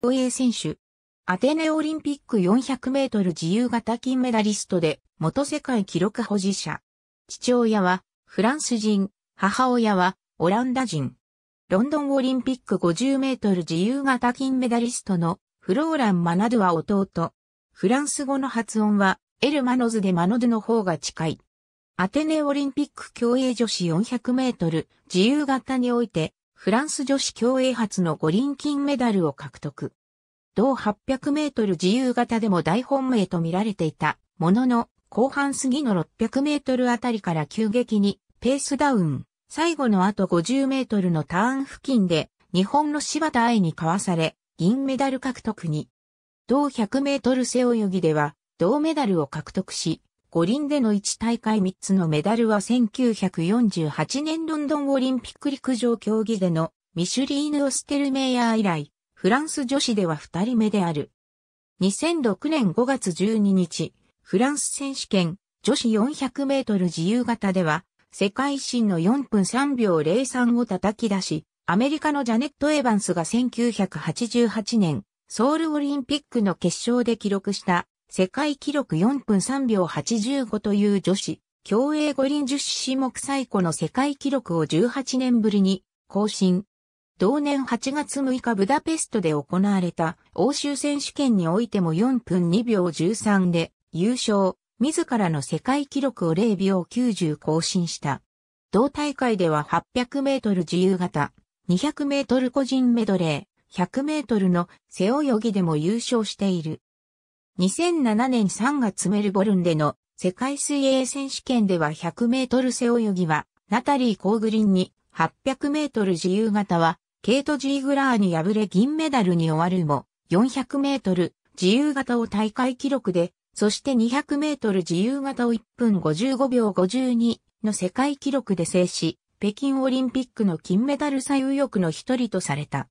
競泳選手。アテネオリンピック400メートル自由型金メダリストで元世界記録保持者。父親はフランス人、母親はオランダ人。ロンドンオリンピック50メートル自由型金メダリストのフローラン・マナドゥは弟。フランス語の発音はエルマノズでマノドゥの方が近い。アテネオリンピック競泳女子400メートル自由型においてフランス女子競泳初の五輪金メダルを獲得。同800メートル自由形でも大本命と見られていたものの、後半過ぎの600メートルあたりから急激にペースダウン、最後の後50メートルのターン付近で日本の柴田愛にかわされ、銀メダル獲得に。同100メートル背泳ぎでは銅メダルを獲得し、五輪での1大会3つのメダルは1948年ロンドンオリンピック陸上競技でのミシュリーヌ・オステルメイヤー以来、フランス女子では2人目である。2006年5月12日、フランス選手権女子400メートル自由形では、世界新の4分3秒03を叩き出し、アメリカのジャネット・エヴァンスが1988年、ソウルオリンピックの決勝で記録した世界記録4分3秒85という女子、競泳五輪十種種目最古の世界記録を18年ぶりに更新。同年8月6日ブダペストで行われた欧州選手権においても4分2秒13で優勝、自らの世界記録を0秒90更新した。同大会では800メートル自由形、200メートル個人メドレー、100メートルの背泳ぎでも優勝している。2007年3月メルボルンでの世界水泳選手権では100メートル背泳ぎはナタリー・コーグリンに800メートル自由形はケイト・ジーグラーに敗れ銀メダルに終わるも400メートル自由形を大会記録でそして200メートル自由形を1分55秒52の世界記録で制し、北京オリンピックの金メダル最右翼の一人とされた。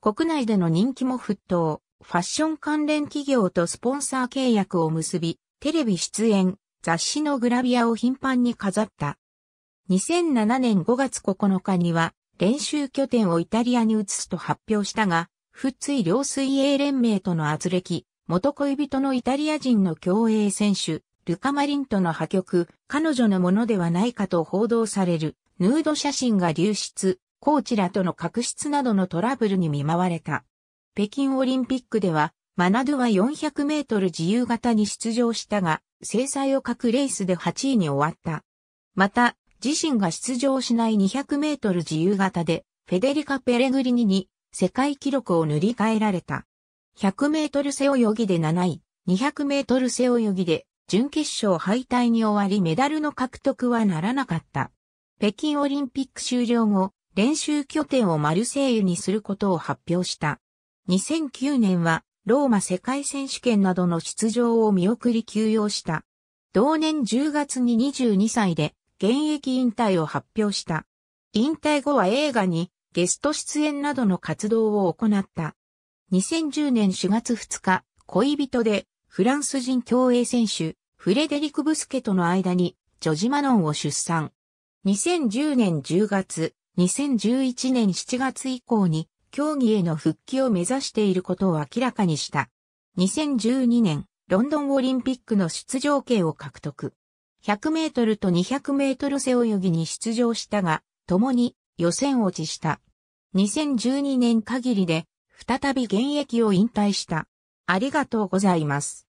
国内での人気も沸騰。ファッション関連企業とスポンサー契約を結び、テレビ出演、雑誌のグラビアを頻繁に飾った。2007年5月9日には練習拠点をイタリアに移すと発表したが、富い両水泳連盟との圧力、元恋人のイタリア人の競泳選手、ルカマリンとの破局、彼女のものではないかと報道される、ヌード写真が流出、コーチらとの確執などのトラブルに見舞われた。北京オリンピックでは、マナドゥは400メートル自由形に出場したが、制裁を各レースで8位に終わった。また、自身が出場しない200メートル自由形で、フェデリカ・ペレグリニに世界記録を塗り替えられた。100メートル背泳ぎで7位、200メートル背泳ぎで準決勝敗退に終わりメダルの獲得はならなかった。北京オリンピック終了後、練習拠点をマルセイユにすることを発表した。2009年はローマ世界選手権などの出場を見送り休養した。同年10月に22歳で現役引退を発表した。引退後は映画にゲスト出演などの活動を行った。2010年4月2日、恋人でフランス人競泳選手フレデリク・ブスケとの間にジョジ・マノンを出産。2010年10月、2011年7月以降に競技への復帰を目指していることを明らかにした。2012年、ロンドンオリンピックの出場権を獲得。100メートルと200メートル背泳ぎに出場したが、共に予選落ちした。2012年限りで、再び現役を引退した。ありがとうございます。